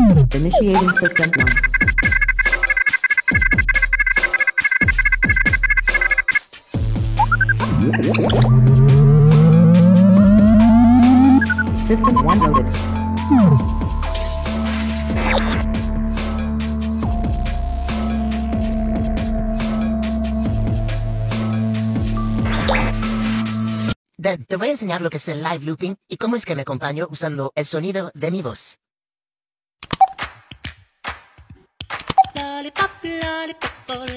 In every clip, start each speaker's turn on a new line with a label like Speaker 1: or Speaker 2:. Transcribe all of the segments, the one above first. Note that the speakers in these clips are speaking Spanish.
Speaker 1: Initiating system one. System one loaded. Te voy a enseñar lo que es el live looping y cómo es que me acompaño usando el sonido de mi voz.
Speaker 2: lollipop, lolly,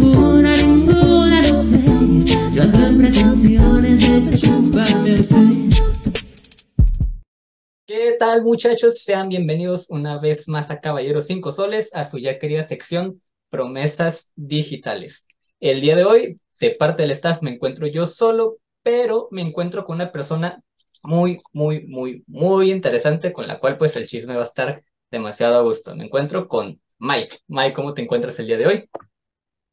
Speaker 2: tal
Speaker 1: muchachos? Sean bienvenidos una vez más a Caballeros Cinco Soles, a su ya querida sección Promesas Digitales. El día de hoy, de parte del staff, me encuentro yo solo, pero me encuentro con una persona muy, muy, muy, muy interesante con la cual pues el chisme va a estar demasiado a gusto. Me encuentro con Mike. Mike, ¿cómo te encuentras el día de hoy?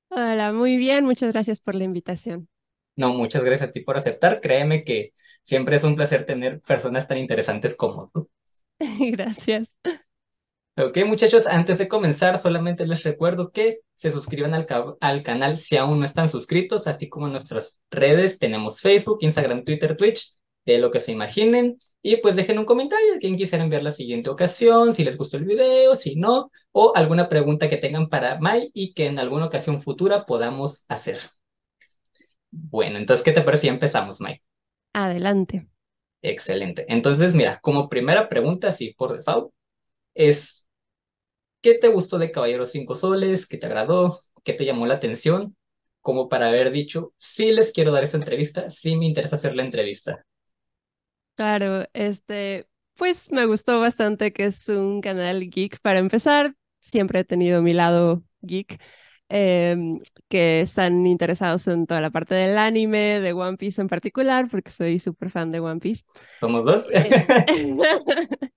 Speaker 2: Hola, muy bien, muchas gracias por la invitación.
Speaker 1: No, muchas gracias a ti por aceptar. Créeme que siempre es un placer tener personas tan interesantes como tú.
Speaker 2: Gracias.
Speaker 1: Ok, muchachos, antes de comenzar, solamente les recuerdo que se suscriban al, canal si aún no están suscritos, así como en nuestras redes tenemos Facebook, Instagram, Twitter, Twitch, de lo que se imaginen. Y pues dejen un comentario de quién quisieran ver la siguiente ocasión, si les gustó el video, si no, o alguna pregunta que tengan para Mai y que en alguna ocasión futura podamos hacer. Bueno, entonces, ¿qué te parece si empezamos, Mai?
Speaker 2: Adelante.
Speaker 1: Excelente. Entonces, mira, como primera pregunta, así por default, es, ¿qué te gustó de Caballero Cinco Soles? ¿Qué te agradó? ¿Qué te llamó la atención? Como para haber dicho, sí les quiero dar esa entrevista, sí me interesa hacer la entrevista.
Speaker 2: Claro, este, pues me gustó bastante que es un canal geek para empezar. Siempre he tenido mi lado geek. Em, que están interesados en toda la parte del anime, de One Piece en particular, porque soy súper fan de One Piece.
Speaker 1: Somos dos. Eh,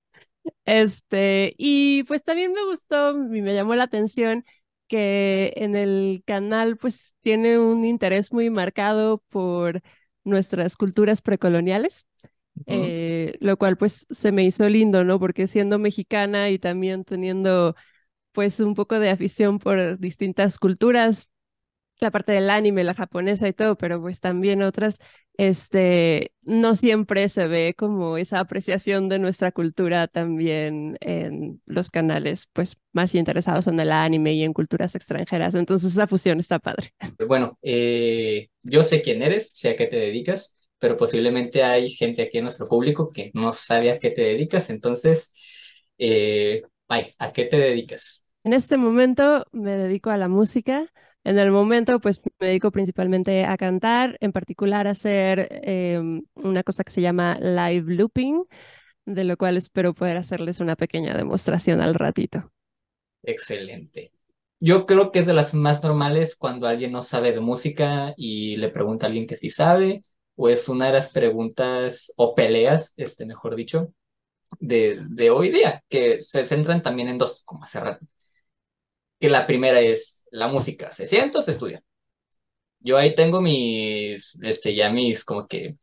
Speaker 2: este, y pues también me gustó y me llamó la atención que en el canal pues tiene un interés muy marcado por nuestras culturas precoloniales. Eh, lo cual pues se me hizo lindo, ¿no? Porque siendo mexicana y también teniendo pues un poco de afición por distintas culturas, la parte del anime, la japonesa y todo, pero pues también otras, este, no siempre se ve como esa apreciación de nuestra cultura también en los canales, pues más interesados en el anime y en culturas extranjeras. Entonces esa fusión está padre.
Speaker 1: Eh, bueno, eh, yo sé quién eres, sé a qué te dedicas, pero posiblemente hay gente aquí en nuestro público que no sabe a qué te dedicas, entonces... Eh, ¿A qué te dedicas?
Speaker 2: En este momento me dedico a la música. En el momento, pues me dedico principalmente a cantar, en particular a hacer em, una cosa que se llama live looping, de lo cual espero poder hacerles una pequeña demostración al ratito.
Speaker 1: Excelente. Yo creo que es de las más normales cuando alguien no sabe de música y le pregunta a alguien que sí sabe, o es una de las preguntas o peleas, este, mejor dicho, de, de hoy día, que se centran también en dos, como hace rato. Que la primera es la música, se sienta o se estudia. Yo ahí tengo mis, este, ya mis, como que,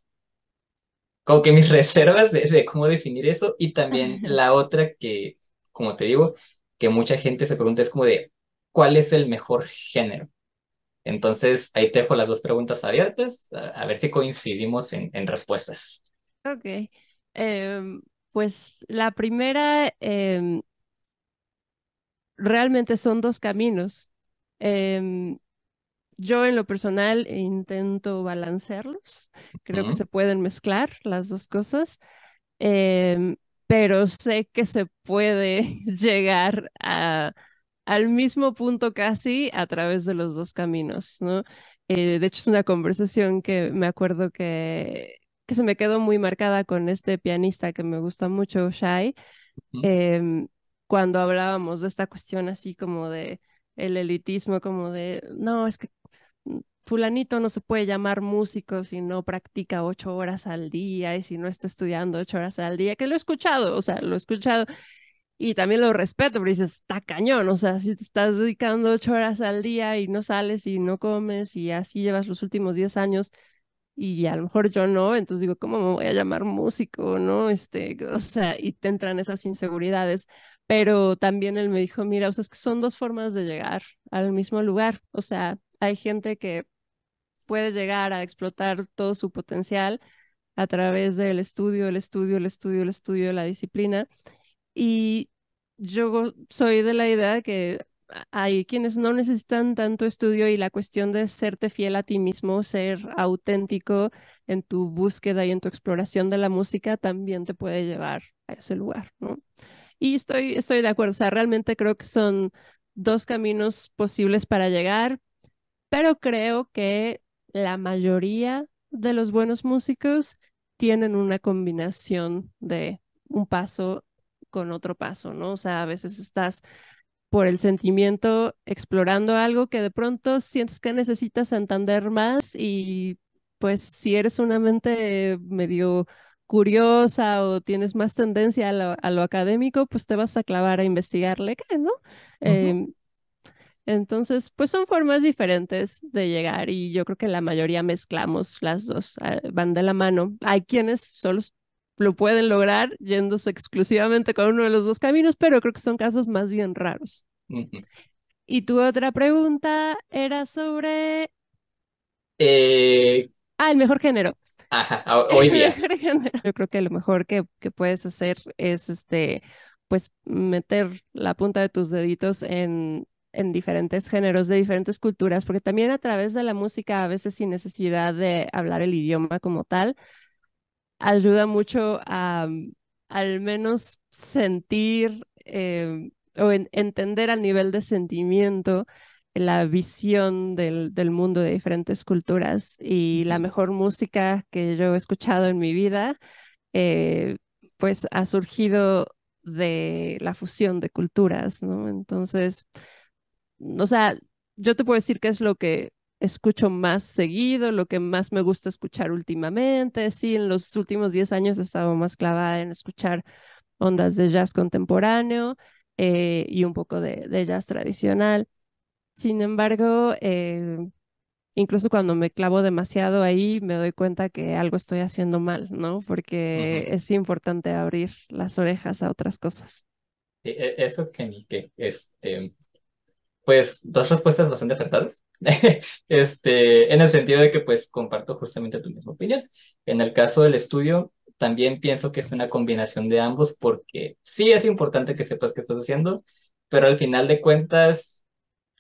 Speaker 1: como que mis reservas de, cómo definir eso. Y también la otra que, como te digo, que mucha gente se pregunta es como de, ¿cuál es el mejor género? Entonces, ahí te dejo las dos preguntas abiertas, a, ver si coincidimos en, respuestas.
Speaker 2: Ok. Em, pues la primera, em, realmente son dos caminos. Em, yo en lo personal intento balancearlos, creo que se pueden mezclar las dos cosas, em, pero sé que se puede llegar al mismo punto casi a través de los dos caminos, ¿no? Eh, de hecho, es una conversación que me acuerdo que, que se me quedó muy marcada con este pianista que me gusta mucho, Shai, em, cuando hablábamos de esta cuestión así como de el elitismo, como de, no, es que fulanito no se puede llamar músico si no practica ocho horas al día y si no está estudiando ocho horas al día, que lo he escuchado, o sea, lo he escuchado y también lo respeto, pero dices, está cañón, o sea, si te estás dedicando ocho horas al día y no sales y no comes y así llevas los últimos diez años y a lo mejor yo no, entonces digo, ¿cómo me voy a llamar músico? ¿No? Este, o sea, y te entran esas inseguridades. Pero también él me dijo, mira, que son dos formas de llegar al mismo lugar. O sea, hay gente que puede llegar a explotar todo su potencial a través del estudio, el estudio, el estudio, el estudio, la disciplina. Y yo soy de la idea que hay quienes no necesitan tanto estudio y la cuestión de serte fiel a ti mismo, ser auténtico en tu búsqueda y en tu exploración de la música también te puede llevar a ese lugar, ¿no? Y estoy, estoy de acuerdo, o sea, realmente creo que son dos caminos posibles para llegar, pero creo que la mayoría de los buenos músicos tienen una combinación de un paso con otro paso, ¿no? O sea, a veces estás por el sentimiento explorando algo que de pronto sientes que necesitas entender más y pues si eres una mente medio curiosa o tienes más tendencia a lo, académico, pues te vas a clavar a investigarle, ¿no? Em, entonces, pues son formas diferentes de llegar y yo creo que la mayoría mezclamos las dos, ah, van de la mano. Hay quienes solo lo pueden lograr yéndose exclusivamente con uno de los dos caminos, pero creo que son casos más bien raros. Y tu otra pregunta era sobre... Eh, ah, el mejor género. Ajá, ah, hoy día. Yo creo que lo mejor que, puedes hacer es este, pues meter la punta de tus deditos en, en diferentes géneros de diferentes culturas, porque también a través de la música, a veces sin necesidad de hablar el idioma como tal, ayuda mucho a mm, al menos sentir eh, o entender al nivel de sentimiento la visión del, mundo de diferentes culturas y la mejor música que yo he escuchado en mi vida, eh, pues ha surgido de la fusión de culturas, ¿no? Entonces, o sea, yo te puedo decir qué es lo que escucho más seguido, lo que más me gusta escuchar últimamente. Sí, en los últimos 10 años he estado más clavada en escuchar ondas de jazz contemporáneo eh, y un poco de, jazz tradicional. Sin embargo, eh, incluso cuando me clavo demasiado ahí, me doy cuenta que algo estoy haciendo mal, ¿no? Porque es importante abrir las orejas a otras cosas. E, e, eso que, que este, pues dos respuestas
Speaker 1: bastante acertadas. este, en el sentido de que pues comparto justamente tu misma opinión. En el caso del estudio, también pienso que es una combinación de ambos porque sí es importante que sepas qué estás haciendo, pero al final de cuentas,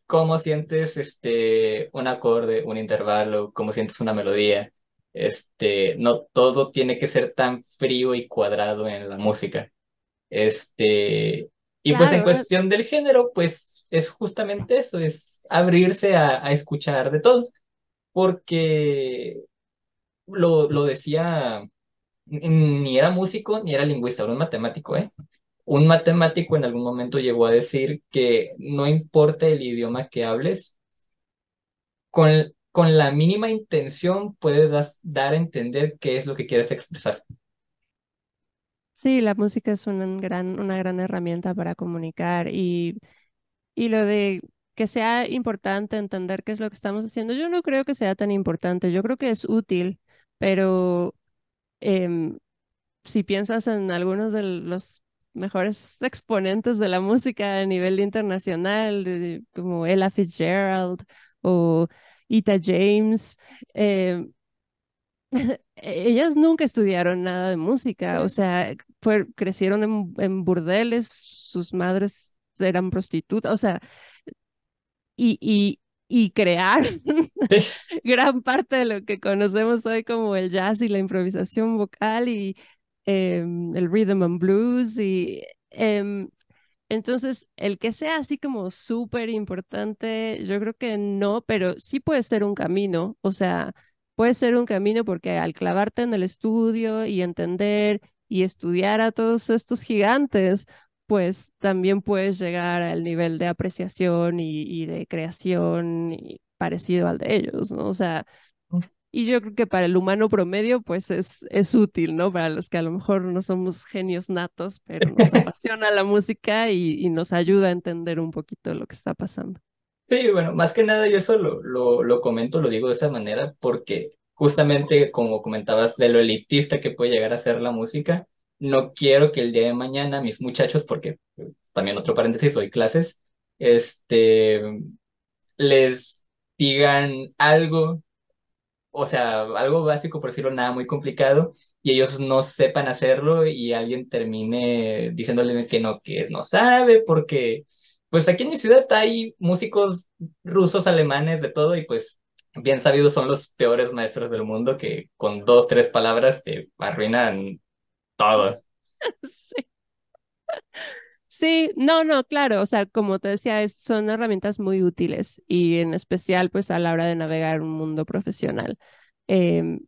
Speaker 1: cómo sientes este, un acorde, un intervalo, cómo sientes una melodía. Este, no todo tiene que ser tan frío y cuadrado en la música. Este, y pues en cuestión del género, pues es justamente eso, es abrirse a, escuchar de todo, porque lo, lo, decía, mm, ni era músico ni era lingüista, era un matemático, ¿eh? Un matemático en algún momento llegó a decir que no importa el idioma que hables, con, con la mínima intención puedes dar a entender qué es lo que quieres expresar.
Speaker 2: Sí, la música es una gran, una gran herramienta para comunicar y y lo de que sea importante entender qué es lo que estamos haciendo, yo no creo que sea tan importante, yo creo que es útil, pero em, si piensas en algunos de los mejores exponentes de la música a nivel internacional, como Ella Fitzgerald o Ita James, em, ellas nunca estudiaron nada de música, o sea, crecieron en, en burdeles, sus madres eran prostitutas, o sea, y, y, y crear gran parte de lo que conocemos hoy como el jazz y la improvisación vocal y em, el rhythm and blues. Y em, entonces, el que sea así como súper importante, yo creo que no, pero sí puede ser un camino, o sea, puede ser un camino porque al clavarte en el estudio y entender y estudiar a todos estos gigantes, pues también puedes llegar al nivel de apreciación y, de creación parecido al de ellos, ¿no? O sea, y yo creo que para el humano promedio, pues es, útil, ¿no? Para los que a lo mejor no somos genios natos, pero nos apasiona la música y, nos ayuda a entender un poquito lo que está pasando.
Speaker 1: Sí, bueno, más que nada yo solo lo, lo comento, lo digo de esa manera, porque justamente como comentabas de lo elitista que puede llegar a ser la música, no quiero que el día de mañana mis muchachos, porque eh, también otro paréntesis, hoy clases, este, les digan algo, o sea, algo básico, por decirlo, nada muy complicado, y ellos no sepan hacerlo y alguien termine diciéndole que no, que no sabe, porque pues aquí en mi ciudad hay músicos rusos, alemanes, de todo, y pues bien sabidos son los peores maestros del mundo que con dos, tres palabras te arruinan
Speaker 2: Sí. no, no, claro, o sea, como te decía, son herramientas muy útiles y en especial pues a la hora de navegar un mundo profesional. Em,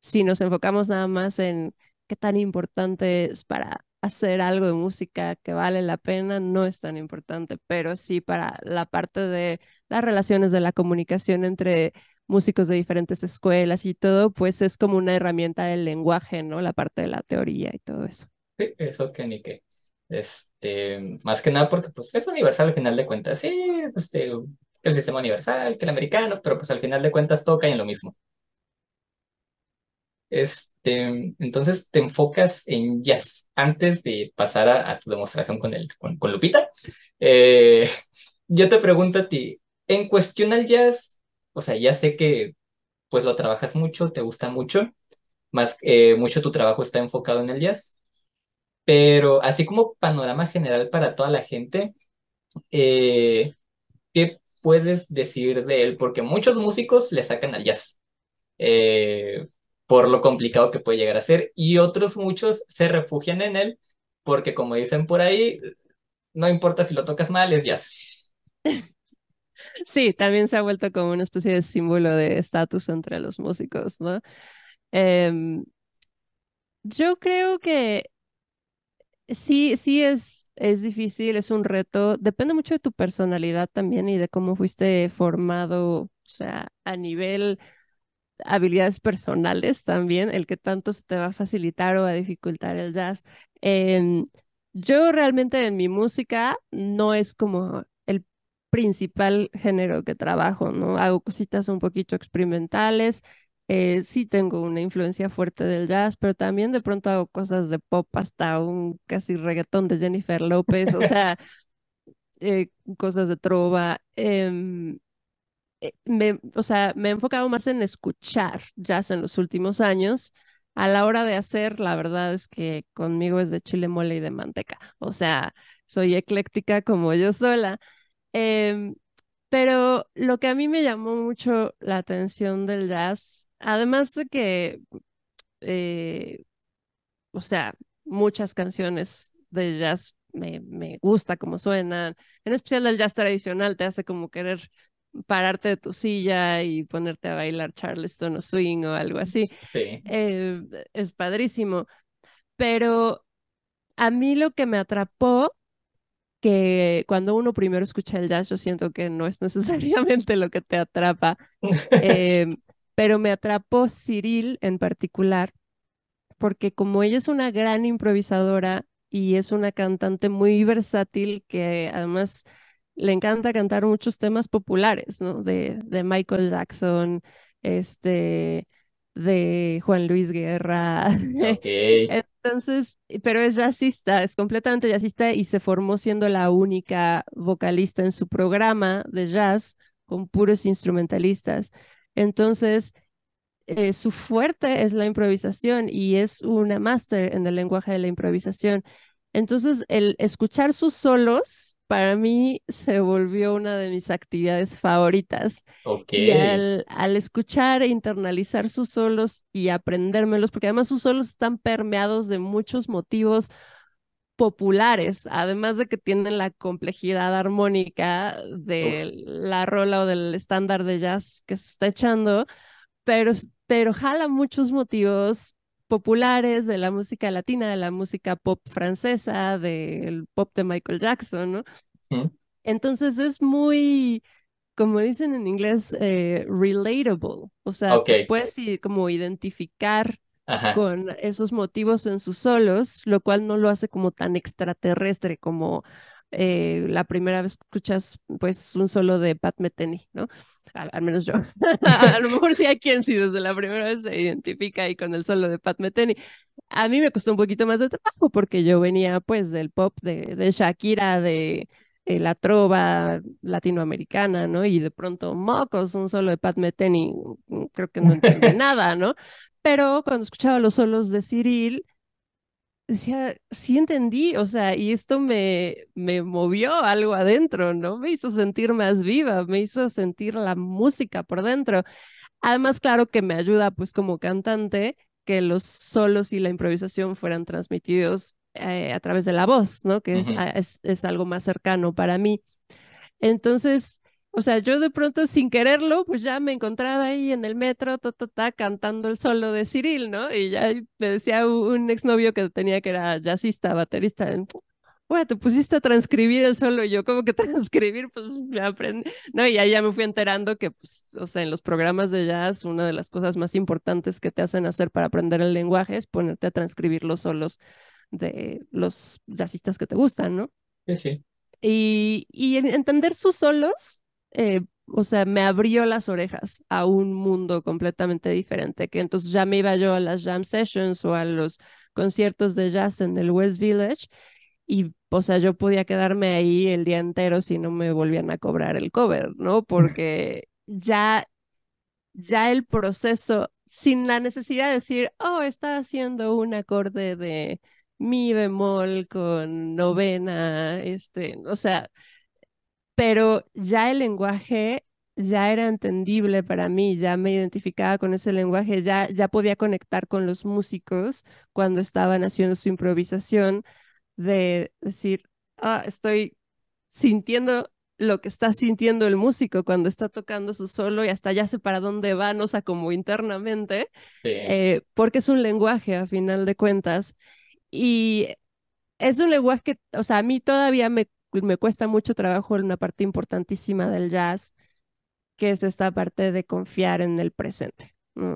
Speaker 2: si nos enfocamos nada más en qué tan importante es para hacer algo de música que vale la pena, no es tan importante, pero sí para la parte de las relaciones, de la comunicación entre músicos de diferentes escuelas y todo, pues es como una herramienta del lenguaje, ¿no? La parte de la teoría y todo eso.
Speaker 1: Sí, eso que ni qué. Este, más que nada porque pues es universal al final de cuentas. Sí, este el sistema universal, que el americano, pero pues al final de cuentas toca en lo mismo. Este, entonces te enfocas en jazz. Antes de pasar a, tu demostración con, el, con, Lupita, eh, yo te pregunto a ti, en cuestión al jazz, o sea, ya sé que pues lo trabajas mucho, te gusta mucho, más eh, mucho tu trabajo está enfocado en el jazz, pero así como panorama general para toda la gente, eh, ¿qué puedes decir de él? Porque muchos músicos le sacan al jazz. Eh, por lo complicado que puede llegar a ser, y otros muchos se refugian en él, porque como dicen por ahí, no importa si lo tocas mal, es jazz.
Speaker 2: Sí, también se ha vuelto como una especie de símbolo de estatus entre los músicos, ¿no? Em, yo creo que sí, sí es, es difícil, es un reto. Depende mucho de tu personalidad también y de cómo fuiste formado, o sea, a nivel habilidades personales también, el que tanto se te va a facilitar o a dificultar el jazz. Em, yo realmente en mi música no es como principal género que trabajo, ¿no? Hago cositas un poquito experimentales, eh, sí tengo una influencia fuerte del jazz, pero también de pronto hago cosas de pop hasta un casi reggaetón de Jennifer López, o sea, eh, cosas de trova. Em, eh, me, o sea, me he enfocado más en escuchar jazz en los últimos años. A la hora de hacer, la verdad es que conmigo es de chile mole y de manteca, o sea, soy ecléctica como yo sola. Em, pero lo que a mí me llamó mucho la atención del jazz, además de que, eh, o sea, muchas canciones de jazz me, me gusta como suenan, en especial el jazz tradicional te hace como querer pararte de tu silla y ponerte a bailar Charleston o swing o algo así. Eh, es padrísimo. Pero a mí lo que me atrapó que cuando uno primero escucha el jazz, yo siento que no es necesariamente lo que te atrapa, em, pero me atrapó Cyril en particular, porque como ella es una gran improvisadora y es una cantante muy versátil que además le encanta cantar muchos temas populares, ¿no? De, de Michael Jackson, este, de Juan Luis Guerra. Ah, Entonces, pero es jazzista, es completamente jazzista y se formó siendo la única vocalista en su programa de jazz con puros instrumentalistas. Entonces, eh, su fuerte es la improvisación y es una máster en el lenguaje de la improvisación. Entonces, el escuchar sus solos para mí se volvió una de mis actividades favoritas.
Speaker 1: Y al,
Speaker 2: escuchar e internalizar sus solos y aprendérmelos, porque además sus solos están permeados de muchos motivos populares, además de que tienen la complejidad armónica de la rola o del estándar de jazz que se está echando, pero, pero jala muchos motivos populares de la música latina, de la música pop francesa, del pop de Michael Jackson, ¿no? Entonces es muy, como dicen en inglés, eh, relatable, o sea, okay. puedes como identificar con esos motivos en sus solos, lo cual no lo hace como tan extraterrestre como eh, la primera vez escuchas pues un solo de Pat Metheny, ¿no? Al, menos yo. a lo mejor sí hay quien sí desde la primera vez se identifica ahí con el solo de Pat Metheny. A mí me costó un poquito más de trabajo porque yo venía pues del pop de, Shakira, de, eh, la trova latinoamericana, ¿no? Y de pronto, mocos, un solo de Pat Metheny, creo que no entiende nada, ¿no? Pero cuando escuchaba los solos de Cyril, decía, sí entendí, o sea, y esto me, me movió algo adentro, ¿no? Me hizo sentir más viva, me hizo sentir la música por dentro. Además, claro que me ayuda, pues como cantante, que los solos y la improvisación fueran transmitidos eh, a través de la voz, ¿no? Que es, es, algo más cercano para mí. Entonces, o sea, yo de pronto sin quererlo, pues ya me encontraba ahí en el metro, ta, ta, ta, cantando el solo de Cyril, ¿no? Y ya me decía un exnovio que tenía que era jazzista, baterista. Bueno, te pusiste a transcribir el solo y yo como que transcribir, pues me aprendí, ¿no? Y ahí ya me fui enterando que, pues, o sea, en los programas de jazz, una de las cosas más importantes que te hacen hacer para aprender el lenguaje es ponerte a transcribir los solos de los jazzistas que te gustan, ¿no? Sí, sí. Y, y entender sus solos eh, o sea, me abrió las orejas a un mundo completamente diferente, que entonces ya me iba yo a las jam sessions o a los conciertos de jazz en el West Village y, o sea, yo podía quedarme ahí el día entero si no me volvían a cobrar el cover, ¿no? Porque ya, ya el proceso, sin la necesidad de decir, oh, está haciendo un acorde de mi bemol con novena, este, o sea, pero ya el lenguaje ya era entendible para mí, ya me identificaba con ese lenguaje, ya, ya podía conectar con los músicos cuando estaban haciendo su improvisación, de decir, ah, estoy sintiendo lo que está sintiendo el músico cuando está tocando su solo y hasta ya sé para dónde va, o sea, como internamente, eh, porque es un lenguaje a final de cuentas. Y es un lenguaje que, o sea, a mí todavía me me cuesta mucho trabajo en una parte importantísima del jazz, que es esta parte de confiar en el presente. Mm.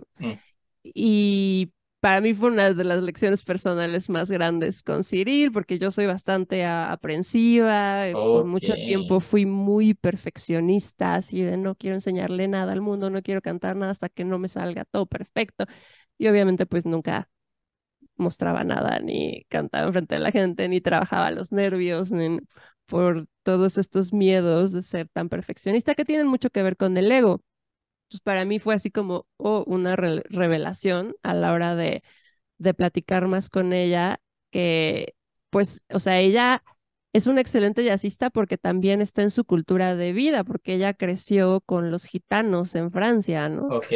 Speaker 2: Y para mí fue una de las lecciones personales más grandes con Cyril, porque yo soy bastante aprensiva, eh, por mucho tiempo fui muy perfeccionista, así de no quiero enseñarle nada al mundo, no quiero cantar nada hasta que no me salga todo perfecto. Y obviamente pues nunca mostraba nada, ni cantaba enfrente de la gente, ni trabajaba los nervios, ni por todos estos miedos de ser tan perfeccionista que tienen mucho que ver con el ego. Entonces, pues, para mí fue así como oh, una revelación a la hora de, platicar más con ella, que pues, o sea, ella es una excelente jazzista porque también está en su cultura de vida, porque ella creció con los gitanos en Francia, ¿no? Ok.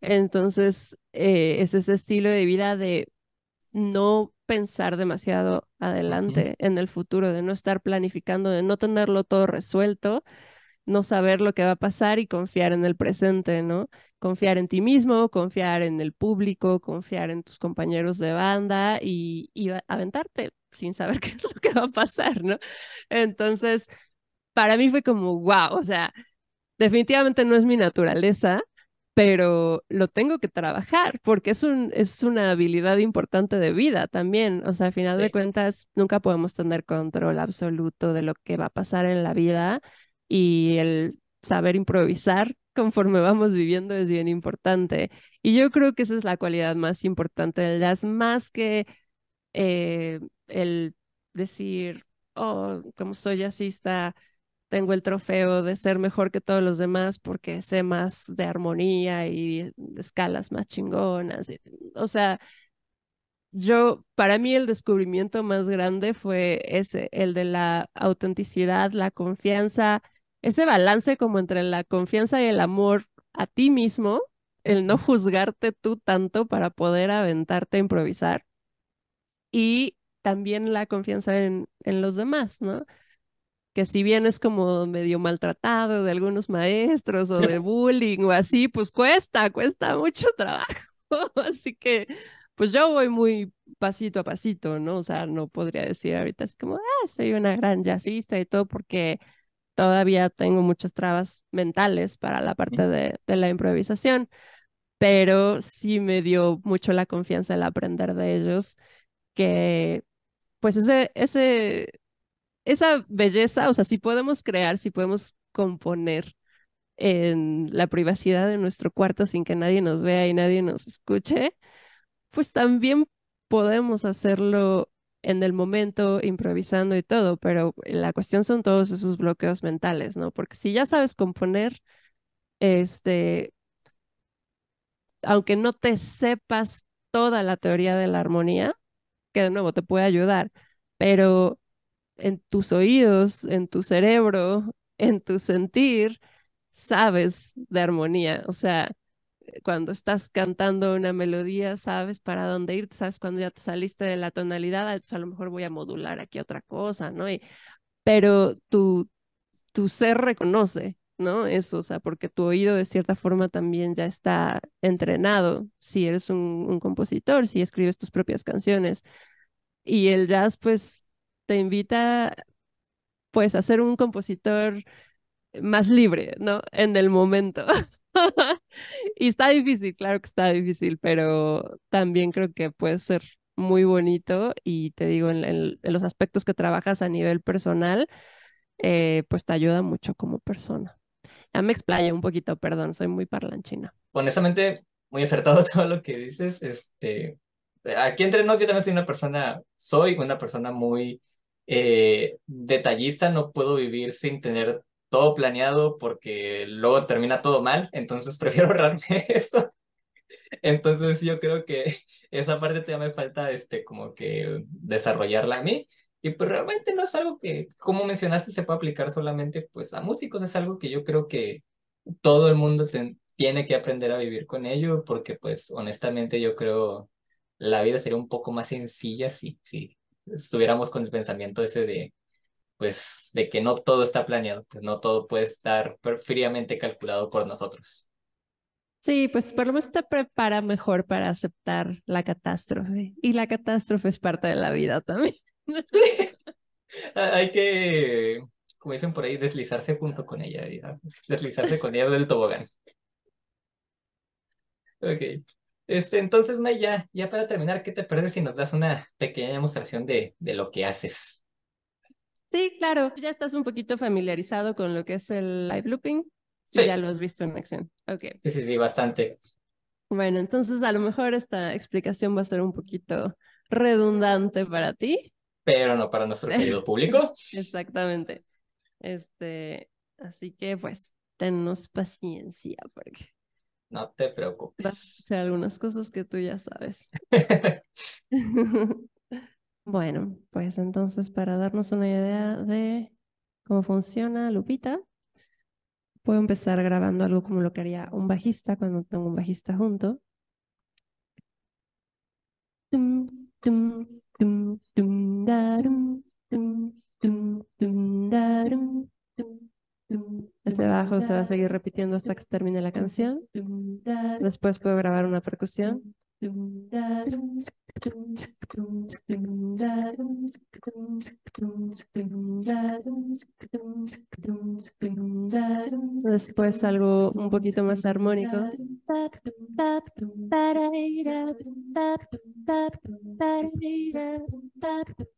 Speaker 2: Entonces, eh, es ese estilo de vida de no pensar demasiado adelante en el futuro, de no estar planificando, de no tenerlo todo resuelto, no saber lo que va a pasar y confiar en el presente, ¿no? Confiar en ti mismo, confiar en el público, confiar en tus compañeros de banda y, y aventarte sin saber qué es lo que va a pasar, ¿no? Entonces, para mí fue como, wow, o sea, definitivamente no es mi naturaleza, pero lo tengo que trabajar porque es, un, es una habilidad importante de vida también. O sea, al final de cuentas, nunca podemos tener control absoluto de lo que va a pasar en la vida y el saber improvisar conforme vamos viviendo es bien importante. Y yo creo que esa es la cualidad más importante del jazz, más que eh, el decir, oh, como soy así tengo el trofeo de ser mejor que todos los demás porque sé más de armonía y escalas más chingonas. O sea, yo, para mí el descubrimiento más grande fue ese, el de la autenticidad, la confianza, ese balance como entre la confianza y el amor a ti mismo, el no juzgarte tú tanto para poder aventarte a improvisar y también la confianza en, en los demás, ¿no? que si bien es como medio maltratado de algunos maestros o de bullying o así, pues cuesta, cuesta mucho trabajo. Así que, pues yo voy muy pasito a pasito, ¿no? O sea, no podría decir ahorita es como, ah, soy una gran jazzista y todo, porque todavía tengo muchas trabas mentales para la parte de, la improvisación, pero sí me dio mucho la confianza el aprender de ellos, que pues ese, ese esa belleza, o sea, si podemos crear, si podemos componer en la privacidad de nuestro cuarto sin que nadie nos vea y nadie nos escuche, pues también podemos hacerlo en el momento, improvisando y todo, pero la cuestión son todos esos bloqueos mentales, ¿no? Porque si ya sabes componer, este, aunque no te sepas toda la teoría de la armonía, que de nuevo te puede ayudar, pero en tus oídos, en tu cerebro, en tu sentir, sabes de armonía. O sea, eh, cuando estás cantando una melodía, sabes para dónde ir, sabes cuando ya te saliste de la tonalidad, a lo mejor voy a modular aquí otra cosa, ¿no? Y, pero tu, tu ser reconoce, ¿no? Eso, o sea, porque tu oído de cierta forma también ya está entrenado, si eres un, un compositor, si escribes tus propias canciones. Y el jazz, pues, te invita pues a ser un compositor más libre, ¿no? En el momento. y está difícil, claro que está difícil, pero también creo que puede ser muy bonito y te digo, en, los aspectos que trabajas a nivel personal, eh, pues te ayuda mucho como persona. Ya me explayé un poquito, perdón, soy muy parlanchina.
Speaker 1: Honestamente, muy acertado
Speaker 2: todo lo que dices.
Speaker 1: Este, aquí entre nosotros yo también soy una persona, soy una persona muy eh, detallista, no puedo vivir sin tener todo planeado porque luego termina todo mal, entonces prefiero ahorrarme eso. Entonces yo creo que esa parte todavía me falta este, como que desarrollarla a mí. Y pues realmente no es algo que, como mencionaste, se puede aplicar solamente pues a músicos, es algo que yo creo que todo el mundo tiene que aprender a vivir con ello, porque pues honestamente yo creo la vida sería un poco más sencilla sí si estuviéramos con el pensamiento ese de, pues, de que no todo está planeado, pues no todo puede estar fríamente calculado por nosotros.
Speaker 2: Sí, pues por lo menos te prepara mejor para aceptar la catástrofe. Y la catástrofe es parte de la vida también.
Speaker 1: Ah, hay que, como dicen por ahí, deslizarse junto con ella, deslizarse con ella del tobogán. Ok. Este, entonces, May, ya, ya para terminar, ¿qué te perdes si nos das una pequeña demostración de, lo que haces?
Speaker 2: Sí, claro. Ya estás un poquito familiarizado con lo que es el live looping. Sí. Ya lo has visto en acción. Okay. Sí, sí,
Speaker 1: sí, bastante.
Speaker 2: Bueno, entonces a lo mejor esta explicación va a ser un poquito redundante para ti.
Speaker 1: Pero no para nuestro querido público.
Speaker 2: Exactamente. Este, así que pues, tennos paciencia porque
Speaker 1: no te preocupes.
Speaker 2: algunas cosas que tú ya sabes. bueno, pues entonces para darnos una idea de cómo funciona Lupita, puedo empezar grabando algo como lo que haría un bajista cuando tengo un bajista junto. Ese bajo se va a seguir repitiendo hasta que se termine la canción. Después puedo grabar una percusión. Después algo un poquito más armónico.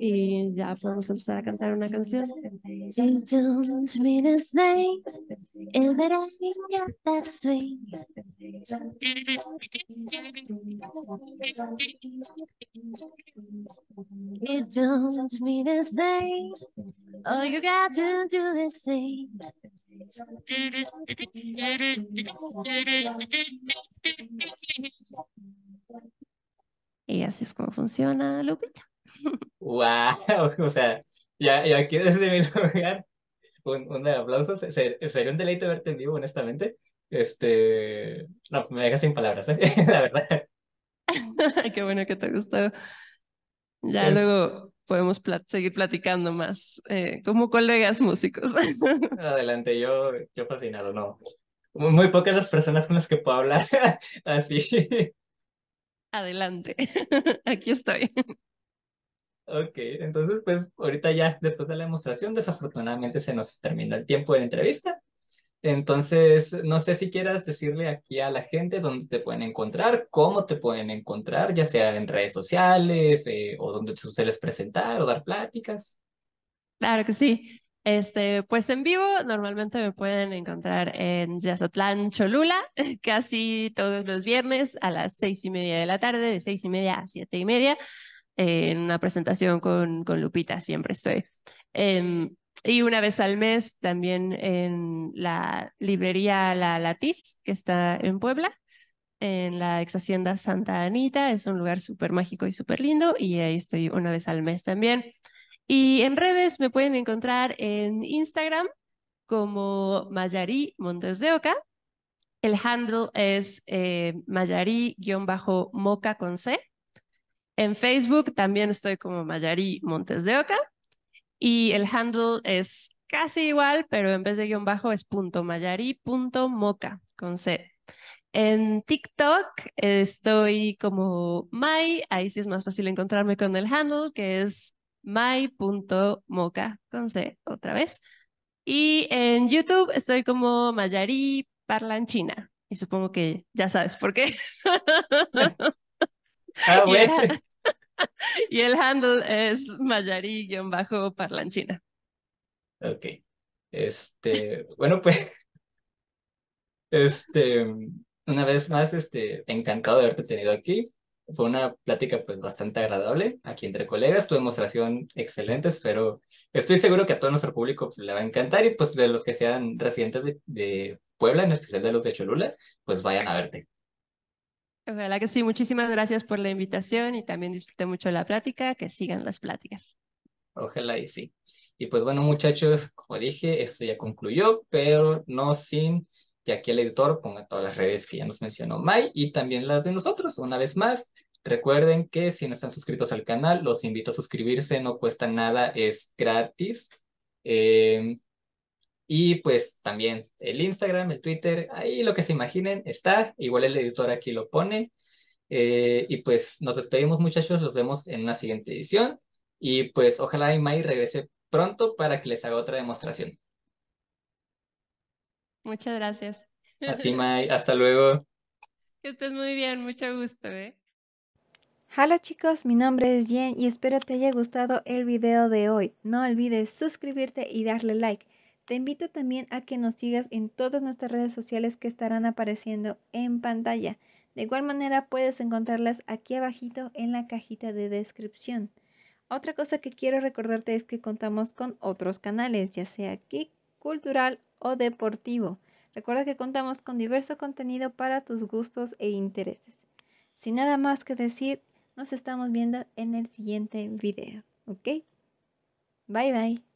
Speaker 1: Y ya
Speaker 2: podemos empezar a cantar una canción. You don't mean a thing if it ain't got that You don't mean a thing. All you got to do is see. Y así es como funciona Lupita.
Speaker 1: ¡Wow! O sea, ya, ya aquí desde mi lugar, un, un aplauso. Sería un deleite verte en vivo, honestamente. Este, me dejas sin palabras, ¿eh? la verdad.
Speaker 2: Qué bueno que te ha gustado ya luego podemos seguir platicando más eh, como colegas músicos.
Speaker 1: Adelante, yo, yo fascinado, no. Muy pocas las personas con las que puedo hablar así.
Speaker 2: Adelante, aquí estoy.
Speaker 1: Ok, entonces pues ahorita ya después de la demostración desafortunadamente se nos termina el tiempo de la entrevista, entonces, no sé si quieras decirle aquí a la gente dónde te pueden encontrar, cómo te pueden encontrar, ya sea en redes sociales eh, o donde te sueles presentar o dar pláticas.
Speaker 2: Claro que sí. Este, pues en vivo normalmente me pueden encontrar en Yazatlán, Cholula, casi todos los viernes a las seis y media de la tarde, de seis y media a siete y media, en una presentación con, con Lupita, siempre estoy. Em, y una vez al mes también en la librería La Latiz, que está en Puebla, en la ex hacienda Santa Anita. Es un lugar súper mágico y súper lindo. Y ahí estoy una vez al mes también. Y en redes me pueden encontrar en Instagram como Mayari Montes de Oca. El handle es eh, mayari-moca con C. En Facebook también estoy como Mayari Montes de Oca. Y el handle es casi igual, pero en vez de guión bajo es punto mayari con C. En TikTok estoy como May, ahí sí es más fácil encontrarme con el handle, que es my.moca con C otra vez. Y en YouTube estoy como Mayari Parlanchina. Y supongo que ya sabes por qué. Ah, y el handle es mayari-parlanchina.
Speaker 1: Ok. Este, bueno, pues, este, una vez más, este, encantado de haberte tenido aquí. Fue una plática, pues, bastante agradable aquí entre colegas. Tu demostración excelente, espero, estoy seguro que a todo nuestro público pues, le va a encantar y, pues, de los que sean residentes de Puebla, en especial de los de Cholula, pues vayan a verte.
Speaker 2: Ojalá que sí. Muchísimas gracias por la invitación y también disfruté mucho la plática. Que sigan las pláticas.
Speaker 1: Ojalá y sí. Y pues bueno, muchachos, como dije, esto ya concluyó, pero no sin que aquí el editor ponga todas las redes que ya nos mencionó Mai y también las de nosotros. Una vez más, recuerden que si no están suscritos al canal, los invito a suscribirse, no cuesta nada, es gratis. Em, y pues también el Instagram, el Twitter, ahí lo que se imaginen está. Igual el editor aquí lo pone. Eh, y pues nos despedimos muchachos, los vemos en una siguiente edición. Y pues ojalá May regrese pronto para que les haga otra demostración.
Speaker 2: Muchas gracias.
Speaker 1: A ti, May. Hasta
Speaker 2: luego. Que estés muy bien. Mucho gusto, ¿eh?
Speaker 1: Hola chicos, mi nombre es Jen y espero te haya gustado el video de hoy. No olvides suscribirte y darle like. Te invito también a que nos sigas en todas nuestras redes sociales que estarán apareciendo en pantalla. De igual manera puedes encontrarlas aquí abajito en la cajita de descripción. Otra cosa que quiero recordarte es que contamos con otros canales, ya sea aquí, cultural o deportivo. Recuerda que contamos con diverso contenido para tus gustos e intereses. Sin nada más que decir, nos estamos viendo en el siguiente video, ¿ok? Bye bye.